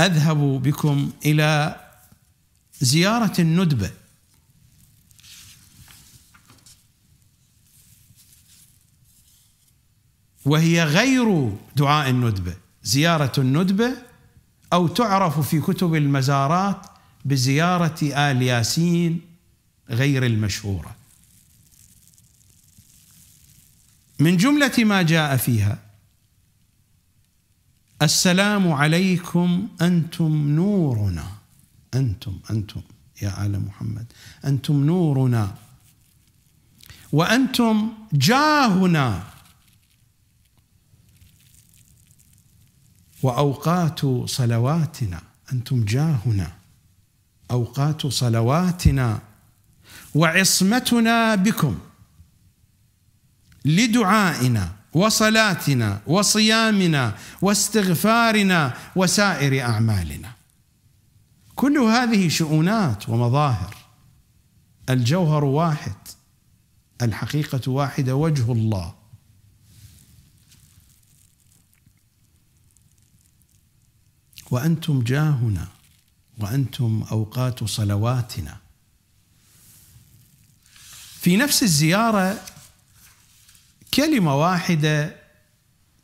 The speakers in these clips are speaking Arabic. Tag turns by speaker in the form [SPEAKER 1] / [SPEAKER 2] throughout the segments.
[SPEAKER 1] اذهب بكم الى زياره الندبه وهي غير دعاء الندبه زياره الندبه او تعرف في كتب المزارات بزياره ال ياسين غير المشهوره من جمله ما جاء فيها السلام عليكم انتم نورنا انتم انتم يا ال محمد انتم نورنا وانتم جاهنا واوقات صلواتنا انتم جاهنا اوقات صلواتنا وعصمتنا بكم لدعائنا وصلاتنا وصيامنا واستغفارنا وسائر اعمالنا كل هذه شؤونات ومظاهر الجوهر واحد الحقيقه واحده وجه الله وانتم جاهنا وانتم اوقات صلواتنا في نفس الزياره كلمه واحده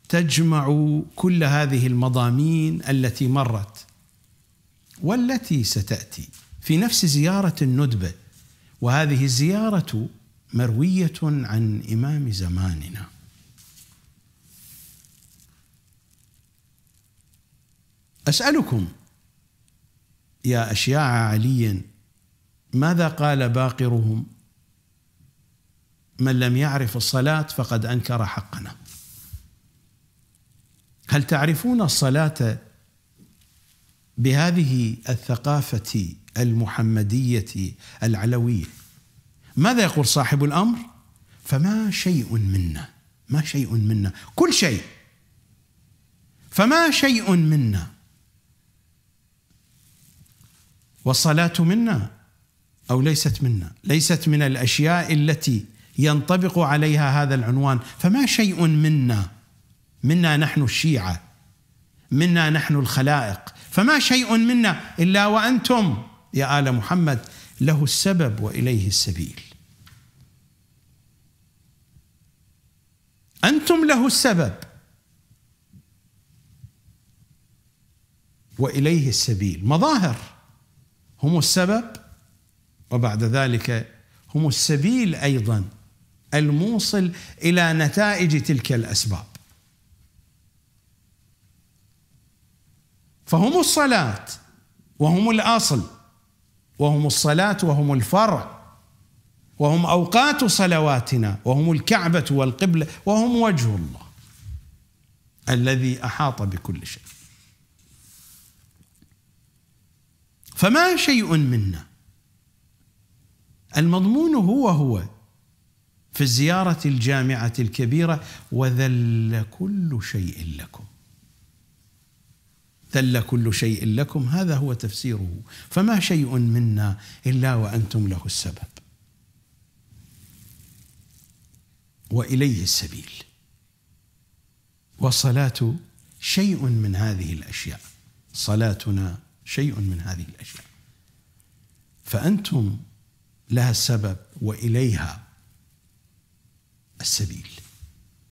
[SPEAKER 1] تجمع كل هذه المضامين التي مرت والتي ستاتي في نفس زياره الندبه وهذه الزياره مرويه عن امام زماننا اسالكم يا اشياع علي ماذا قال باقرهم من لم يعرف الصلاة فقد أنكر حقنا هل تعرفون الصلاة بهذه الثقافة المحمدية العلوية ماذا يقول صاحب الأمر فما شيء منا ما شيء منا كل شيء فما شيء منا والصلاة منا أو ليست منا ليست من الأشياء التي ينطبق عليها هذا العنوان فما شيء منا منا نحن الشيعه منا نحن الخلائق فما شيء منا الا وانتم يا ال محمد له السبب واليه السبيل انتم له السبب واليه السبيل مظاهر هم السبب وبعد ذلك هم السبيل ايضا الموصل الى نتائج تلك الاسباب فهم الصلاه وهم الاصل وهم الصلاه وهم الفرع وهم اوقات صلواتنا وهم الكعبه والقبله وهم وجه الله الذي احاط بكل شيء فما شيء منا المضمون هو هو في زيارة الجامعة الكبيرة وذل كل شيء لكم ذل كل شيء لكم هذا هو تفسيره فما شيء منا إلا وأنتم له السبب وإليه السبيل والصلاة شيء من هذه الأشياء صلاتنا شيء من هذه الأشياء فأنتم لها السبب وإليها السبيل